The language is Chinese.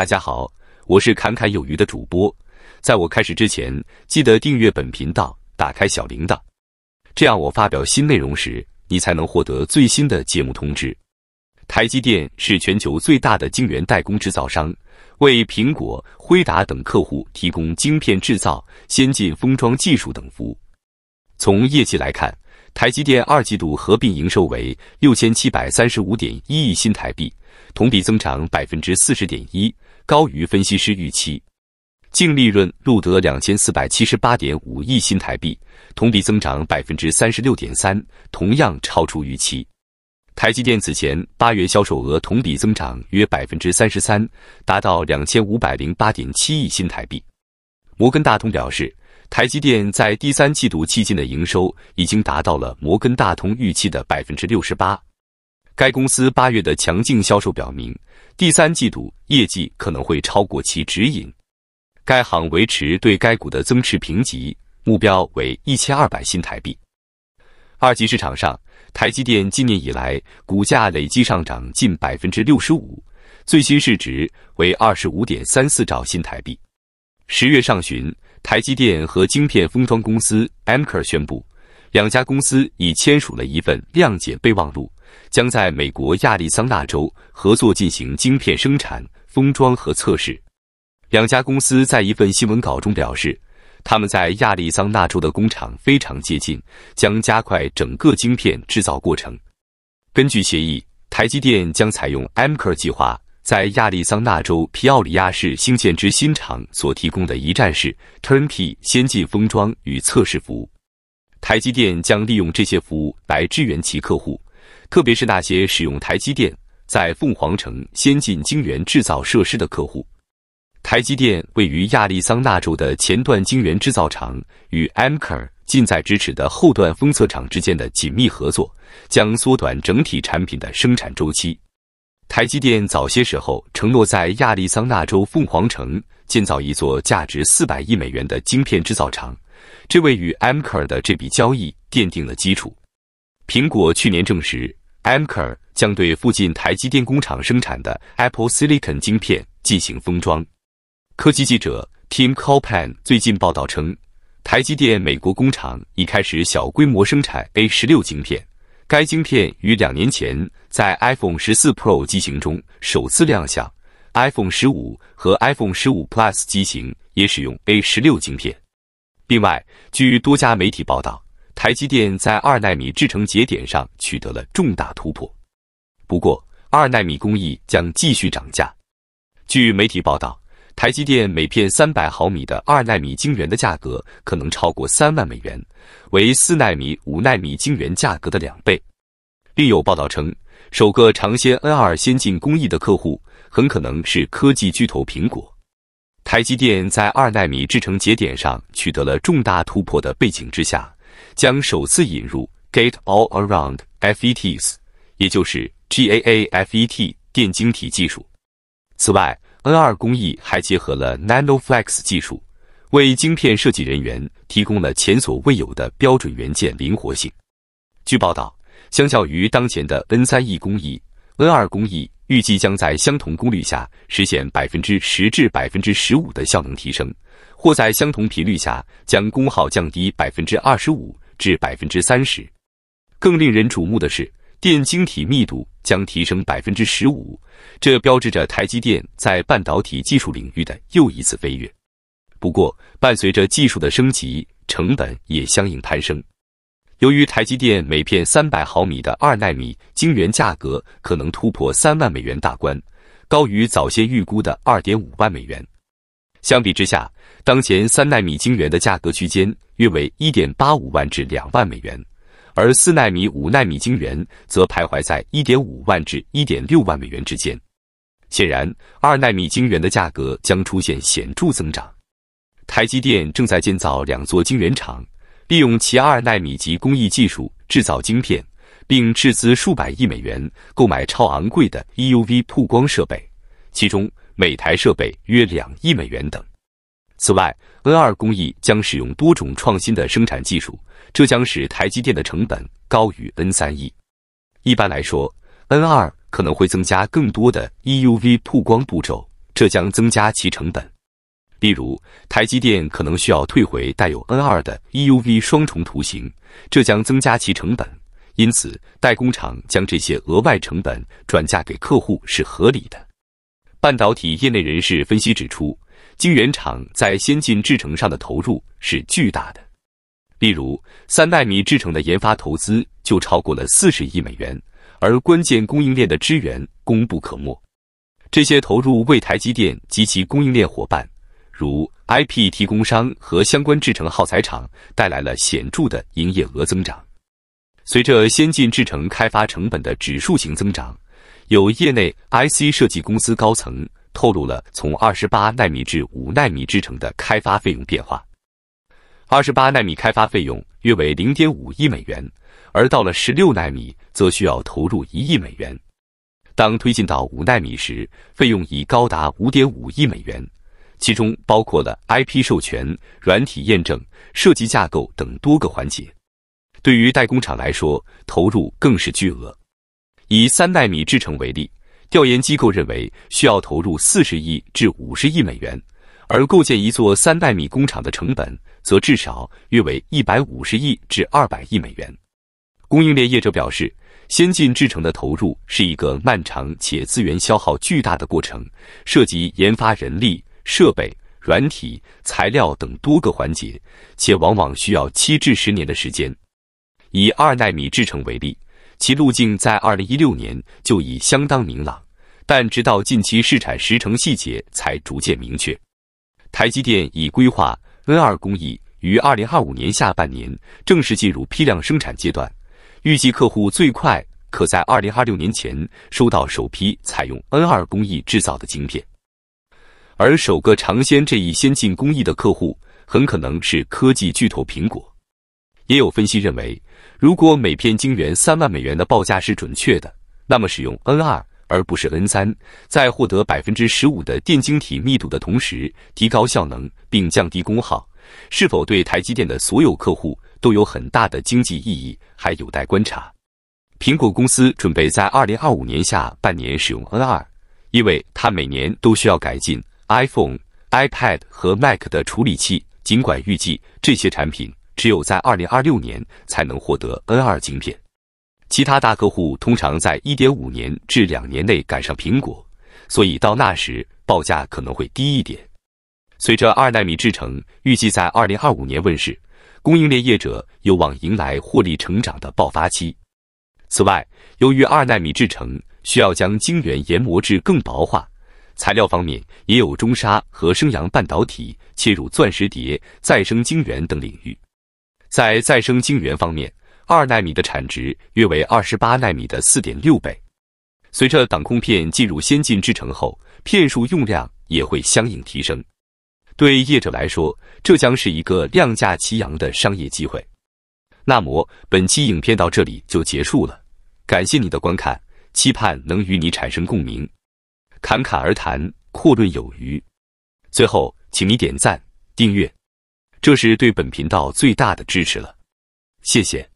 大家好，我是侃侃有余的主播。在我开始之前，记得订阅本频道，打开小铃铛，这样我发表新内容时，你才能获得最新的节目通知。台积电是全球最大的晶圆代工制造商，为苹果、辉达等客户提供晶片制造、先进封装技术等服务。从业绩来看，台积电二季度合并营收为六千七百三十五点一亿新台币，同比增长百分之四十点一。高于分析师预期，净利润录得两千四百七十八点五亿新台币，同比增长百分之三十六点三，同样超出预期。台积电此前八月销售额同比增长约百分之三十三，达到两千五百零八点七亿新台币。摩根大通表示，台积电在第三季度迄今的营收已经达到了摩根大通预期的百分之六十八。该公司八月的强劲销售表明，第三季度业绩可能会超过其指引。该行维持对该股的增持评级，目标为一千二百新台币。二级市场上，台积电今年以来股价累计上涨近百分之六十五，最新市值为二十五点三四兆新台币。十月上旬，台积电和晶片封装公司 Amkor 宣布，两家公司已签署了一份谅解备忘录。将在美国亚利桑那州合作进行晶片生产、封装和测试。两家公司在一份新闻稿中表示，他们在亚利桑那州的工厂非常接近，将加快整个晶片制造过程。根据协议，台积电将采用 Amkor 计划在亚利桑那州皮奥里亚市兴建之新厂所提供的一站式 Turnkey 先进封装与测试服务。台积电将利用这些服务来支援其客户。特别是那些使用台积电在凤凰城先进晶圆制造设施的客户。台积电位于亚利桑那州的前段晶圆制造厂与 Amkor 近在咫尺的后段封测厂之间的紧密合作，将缩短整体产品的生产周期。台积电早些时候承诺在亚利桑那州凤凰城建造一座价值400亿美元的晶片制造厂，这为与 Amkor 的这笔交易奠定了基础。苹果去年证实。Anker 将对附近台积电工厂生产的 Apple Silicon 晶片进行封装。科技记者 Tim Copen 最近报道称，台积电美国工厂已开始小规模生产 A 十六晶片。该晶片于两年前在 iPhone 十四 Pro 机型中首次亮相，iPhone 十五和 iPhone 十五 Plus 机型也使用 A 十六晶片。另外，据多家媒体报道。台积电在二纳米制程节点上取得了重大突破，不过二纳米工艺将继续涨价。据媒体报道，台积电每片三百毫米的二纳米晶圆的价格可能超过三万美元，为四纳米、五纳米晶圆价格的两倍。另有报道称，首个尝鲜 N 二先进工艺的客户很可能是科技巨头苹果。台积电在二纳米制程节点上取得了重大突破的背景之下。将首次引入 Gate All Around FETs，也就是 GAA FET 电晶体技术。此外，N2 工艺还结合了 NanoFlex 技术，为晶片设计人员提供了前所未有的标准元件灵活性。据报道，相较于当前的 N3E 工艺，N2 工艺预计将在相同功率下实现百分之十至百分之十五的效能提升。或在相同频率下将功耗降低百分之二十五至百分之三十。更令人瞩目的是，电晶体密度将提升百分之十五，这标志着台积电在半导体技术领域的又一次飞跃。不过，伴随着技术的升级，成本也相应攀升。由于台积电每片三百毫米的二纳米晶圆价格可能突破三万美元大关，高于早先预估的二点五万美元。相比之下，当前三纳米晶圆的价格区间约为一点八五万至两万美元，而四纳米、五纳米晶圆则徘徊在一点五万至一点六万美元之间。显然，二纳米晶圆的价格将出现显著增长。台积电正在建造两座晶圆厂，利用其二纳米级工艺技术制造晶片，并斥资数百亿美元购买超昂贵的 EUV 曝光设备，其中。每台设备约两亿美元等。此外，N2 工艺将使用多种创新的生产技术，这将使台积电的成本高于 N3E。一般来说，N2 可能会增加更多的 EUV 曝光步骤，这将增加其成本。例如，台积电可能需要退回带有 N2 的 EUV 双重图形，这将增加其成本。因此，代工厂将这些额外成本转嫁给客户是合理的。半导体业内人士分析指出，晶圆厂在先进制程上的投入是巨大的。例如，三纳米制程的研发投资就超过了四十亿美元，而关键供应链的支援功不可没。这些投入为台积电及其供应链伙伴，如 IP 提供商和相关制程耗材厂，带来了显著的营业额增长。随着先进制程开发成本的指数型增长，有业内 IC 设计公司高层透露了从28纳米至5纳米制程的开发费用变化。28纳米开发费用约为0.5亿美元，而到了16纳米则需要投入1亿美元。当推进到5纳米时，费用已高达5.5亿美元，其中包括了 IP 授权、软体验证、设计架构等多个环节。对于代工厂来说，投入更是巨额。以三纳米制程为例，调研机构认为需要投入四十亿至五十亿美元，而构建一座三纳米工厂的成本则至少约为一百五十亿至二百亿美元。供应链业者表示，先进制程的投入是一个漫长且资源消耗巨大的过程，涉及研发、人力、设备、软体、材料等多个环节，且往往需要七至十年的时间。以二纳米制程为例。其路径在二零一六年就已相当明朗，但直到近期试产时成细节才逐渐明确。台积电已规划 N 二工艺于二零二五年下半年正式进入批量生产阶段，预计客户最快可在二零二六年前收到首批采用 N 二工艺制造的晶片，而首个尝鲜这一先进工艺的客户很可能是科技巨头苹果。也有分析认为，如果每片晶圆三万美元的报价是准确的，那么使用 N 二而不是 N 三，在获得百分之十五的电晶体密度的同时，提高效能并降低功耗，是否对台积电的所有客户都有很大的经济意义，还有待观察。苹果公司准备在二零二五年下半年使用 N 二，因为它每年都需要改进 iPhone、iPad 和 Mac 的处理器。尽管预计这些产品。只有在二零二六年才能获得 N 二晶片，其他大客户通常在一点五年至两年内赶上苹果，所以到那时报价可能会低一点。随着二纳米制程预计在二零二五年问世，供应链业者有望迎来获利成长的爆发期。此外，由于二纳米制程需要将晶圆研磨至更薄化，材料方面也有中沙和升阳半导体切入钻石碟再生晶圆等领域。在再生晶圆方面，二纳米的产值约为二十八纳米的四点六倍。随着挡空片进入先进制程后，片数用量也会相应提升。对业者来说，这将是一个量价齐扬的商业机会。那么，本期影片到这里就结束了，感谢你的观看，期盼能与你产生共鸣。侃侃而谈，阔论有余。最后，请你点赞、订阅。这是对本频道最大的支持了，谢谢。